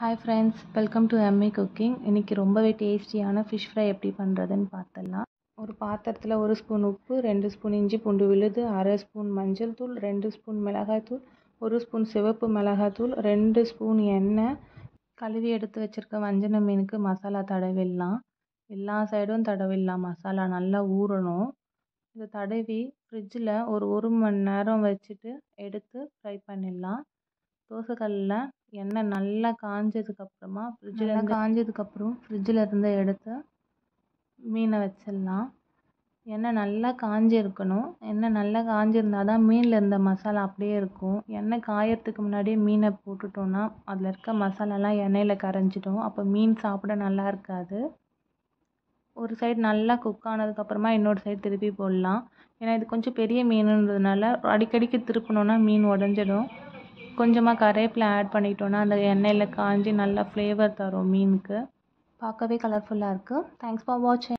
hi friends welcome to M A cooking இன்றைக்கி ரொம்பவே டேஸ்டியான ஃபிஷ் ஃப்ரை எப்படி பண்ணுறதுன்னு பார்த்துடலாம் ஒரு பாத்திரத்தில் ஒரு ஸ்பூன் உப்பு ரெண்டு ஸ்பூன் இஞ்சி பூண்டு விழுது அரை ஸ்பூன் மஞ்சள் தூள் ரெண்டு ஸ்பூன் மிளகாய்த்தூள் ஒரு ஸ்பூன் சிவப்பு மிளகாய்த்தூள் ரெண்டு ஸ்பூன் எண்ணெய் கழுவி எடுத்து வச்சுருக்க வஞ்சன மீனுக்கு மசாலா தடவிடலாம் எல்லா சைடும் தடவிடலாம் மசாலா நல்லா ஊறணும் இதை தடவி ஃப்ரிட்ஜில் ஒரு ஒரு மணி நேரம் வச்சுட்டு எடுத்து ஃப்ரை பண்ணிடலாம் தோசைக்கல்லில் எண்ணெய் நல்லா காஞ்சதுக்கப்புறமா ஃப்ரிட்ஜில் இருந்து காஞ்சதுக்கப்புறம் ஃப்ரிட்ஜில் இருந்து எடுத்து மீனை வச்சிடலாம் எண்ணெய் நல்லா காஞ்சிருக்கணும் எண்ணெய் நல்லா காஞ்சிருந்தால் தான் மீனில் இருந்த மசாலா அப்படியே இருக்கும் எண்ணெய் காயறதுக்கு முன்னாடியே மீனை போட்டுட்டோன்னா அதில் இருக்க மசாலாலாம் எண்ணெயில் கரைஞ்சிடும் அப்போ மீன் சாப்பிட நல்லா இருக்காது ஒரு சைடு நல்லா குக் ஆனதுக்கப்புறமா இன்னொரு சைடு திருப்பி போடலாம் ஏன்னா இது கொஞ்சம் பெரிய மீனுன்றதுனால அடிக்கடிக்கு திருப்பினோன்னா மீன் உடஞ்சிடும் கொஞ்சமாக கருவேப்பிலை ஆட் பண்ணிட்டோன்னா அந்த எண்ணெயில் காஞ்சி நல்லா ஃப்ளேவர் தரும் மீனுக்கு பார்க்கவே கலர்ஃபுல்லாக இருக்குது தேங்க்ஸ் ஃபார் வாட்சிங்